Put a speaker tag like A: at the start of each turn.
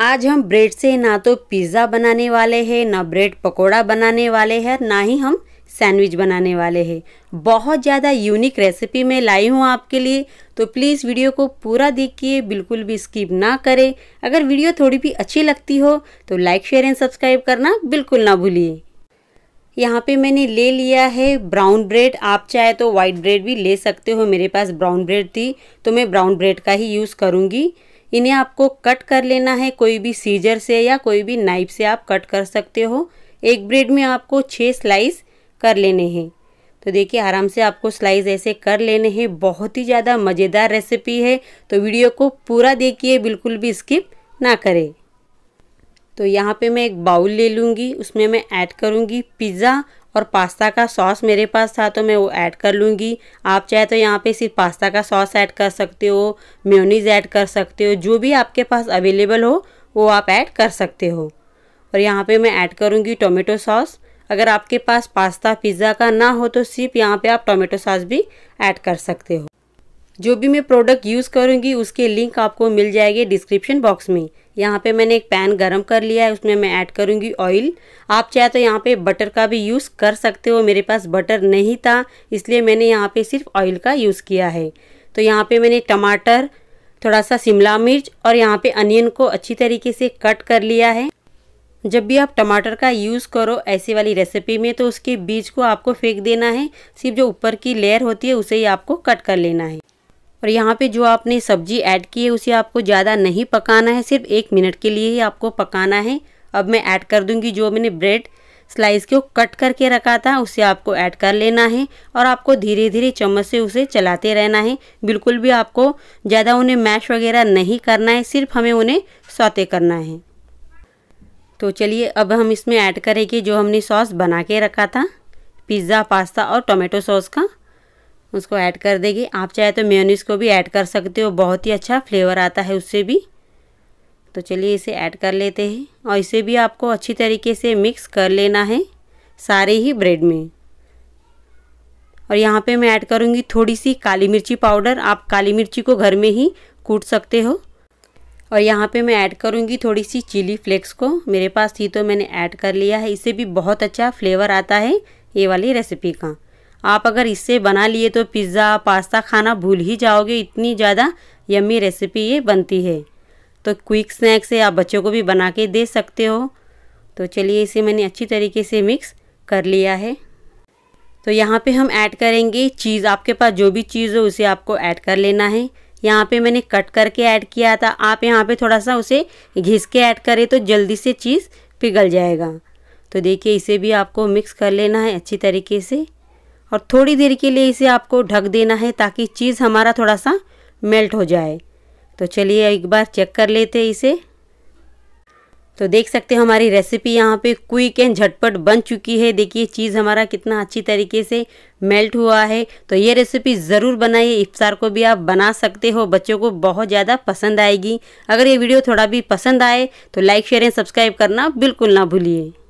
A: आज हम ब्रेड से ना तो पिज़्ज़ा बनाने वाले हैं ना ब्रेड पकोड़ा बनाने वाले हैं ना ही हम सैंडविच बनाने वाले हैं बहुत ज़्यादा यूनिक रेसिपी मैं लाई हूँ आपके लिए तो प्लीज़ वीडियो को पूरा देखिए बिल्कुल भी स्किप ना करें अगर वीडियो थोड़ी भी अच्छी लगती हो तो लाइक शेयर एंड सब्सक्राइब करना बिल्कुल ना भूलिए यहाँ पे मैंने ले लिया है ब्राउन ब्रेड आप चाहे तो वाइट ब्रेड भी ले सकते हो मेरे पास ब्राउन ब्रेड थी तो मैं ब्राउन ब्रेड का ही यूज़ करूँगी इन्हें आपको कट कर लेना है कोई भी सीजर से या कोई भी नाइफ से आप कट कर सकते हो एक ब्रेड में आपको छः स्लाइस कर लेने हैं तो देखिए आराम से आपको स्लाइस ऐसे कर लेने हैं बहुत ही ज़्यादा मज़ेदार रेसिपी है तो वीडियो को पूरा देखिए बिल्कुल भी स्किप ना करें तो यहाँ पे मैं एक बाउल ले लूँगी उसमें मैं ऐड करूँगी पिज़्ज़ा और पास्ता का सॉस मेरे पास था तो मैं वो ऐड कर लूँगी आप चाहे तो यहाँ पे सिर्फ पास्ता का सॉस ऐड कर सकते हो म्योनीज ऐड कर सकते हो जो भी आपके पास अवेलेबल हो वो आप ऐड कर सकते हो और यहाँ पे मैं ऐड करूँगी टोमेटो सॉस अगर आपके पास पास्ता पिज़्ज़ा का ना हो तो सिर्फ यहाँ पे आप टोमेटो सॉस भी ऐड कर सकते हो जो भी मैं प्रोडक्ट यूज़ करूँगी उसके लिंक आपको मिल जाएंगे डिस्क्रिप्शन बॉक्स में यहाँ पे मैंने एक पैन गरम कर लिया है उसमें मैं ऐड करूँगी ऑयल आप चाहे तो यहाँ पे बटर का भी यूज़ कर सकते हो मेरे पास बटर नहीं था इसलिए मैंने यहाँ पे सिर्फ ऑयल का यूज़ किया है तो यहाँ पे मैंने टमाटर थोड़ा सा शिमला मिर्च और यहाँ पे अनियन को अच्छी तरीके से कट कर लिया है जब भी आप टमाटर का यूज़ करो ऐसी वाली रेसिपी में तो उसके बीज को आपको फेंक देना है सिर्फ जो ऊपर की लेयर होती है उसे ही आपको कट कर लेना है और यहाँ पे जो आपने सब्जी ऐड की है उसे आपको ज़्यादा नहीं पकाना है सिर्फ एक मिनट के लिए ही आपको पकाना है अब मैं ऐड कर दूँगी जो मैंने ब्रेड स्लाइस को कट करके रखा था उसे आपको ऐड कर लेना है और आपको धीरे धीरे चम्मच से उसे चलाते रहना है बिल्कुल भी आपको ज़्यादा उन्हें मैश वगैरह नहीं करना है सिर्फ हमें उन्हें सौते करना है तो चलिए अब हम इसमें ऐड करेंगे जो हमने सॉस बना के रखा था पिज़्ज़ा पास्ता और टोमेटो सॉस का उसको ऐड कर देगी आप चाहे तो मेयोनीस को भी ऐड कर सकते हो बहुत ही अच्छा फ्लेवर आता है उससे भी तो चलिए इसे ऐड कर लेते हैं और इसे भी आपको अच्छी तरीके से मिक्स कर लेना है सारे ही ब्रेड में और यहाँ पे मैं ऐड करूँगी थोड़ी सी काली मिर्ची पाउडर आप काली मिर्ची को घर में ही कूट सकते हो और यहाँ पे मैं ऐड करूँगी थोड़ी सी चिली फ्लेक्स को मेरे पास थी तो मैंने ऐड कर लिया है इसे भी बहुत अच्छा फ्लेवर आता है ये वाली रेसिपी का आप अगर इससे बना लिए तो पिज़्ज़ा पास्ता खाना भूल ही जाओगे इतनी ज़्यादा यम्मी रेसिपी ये बनती है तो क्विक स्नैक्स है आप बच्चों को भी बना के दे सकते हो तो चलिए इसे मैंने अच्छी तरीके से मिक्स कर लिया है तो यहाँ पे हम ऐड करेंगे चीज़ आपके पास जो भी चीज़ हो उसे आपको ऐड कर लेना है यहाँ पे मैंने कट करके ऐड किया था आप यहाँ पे थोड़ा सा उसे घिस के ऐड करें तो जल्दी से चीज़ पिघल जाएगा तो देखिए इसे भी आपको मिक्स कर लेना है अच्छी तरीके से और थोड़ी देर के लिए इसे आपको ढक देना है ताकि चीज़ हमारा थोड़ा सा मेल्ट हो जाए तो चलिए एक बार चेक कर लेते इसे तो देख सकते हैं हमारी रेसिपी यहाँ पे क्विक एंड झटपट बन चुकी है देखिए चीज़ हमारा कितना अच्छी तरीके से मेल्ट हुआ है तो ये रेसिपी ज़रूर बनाइए इफ्तार को भी आप बना सकते हो बच्चों को बहुत ज़्यादा पसंद आएगी अगर ये वीडियो थोड़ा भी पसंद आए तो लाइक शेयर एंड सब्सक्राइब करना बिल्कुल ना भूलिए